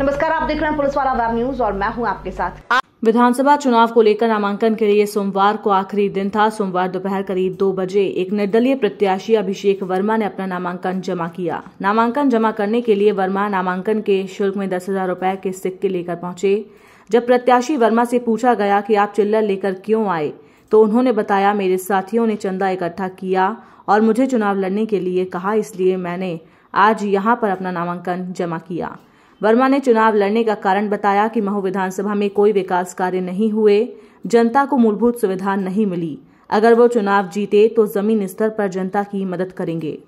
नमस्कार आप देख रहे हैं पुलिस वाला वेब न्यूज और मैं हूं आपके साथ विधानसभा चुनाव को लेकर नामांकन के लिए सोमवार को आखिरी दिन था सोमवार दोपहर करीब दो बजे एक निर्दलीय प्रत्याशी अभिषेक वर्मा ने अपना नामांकन जमा किया नामांकन जमा करने के लिए वर्मा नामांकन के शुल्क में दस हजार रूपए के सिक्के लेकर पहुंचे जब प्रत्याशी वर्मा से पूछा गया कि आप चिल्लर लेकर क्यों आए तो उन्होंने बताया मेरे साथियों ने चंदा इकट्ठा किया और मुझे चुनाव लड़ने के लिए कहा इसलिए मैंने आज यहाँ पर अपना नामांकन जमा किया वर्मा ने चुनाव लड़ने का कारण बताया कि महू विधानसभा में कोई विकास कार्य नहीं हुए जनता को मूलभूत सुविधा नहीं मिली अगर वो चुनाव जीते तो जमीन स्तर पर जनता की मदद करेंगे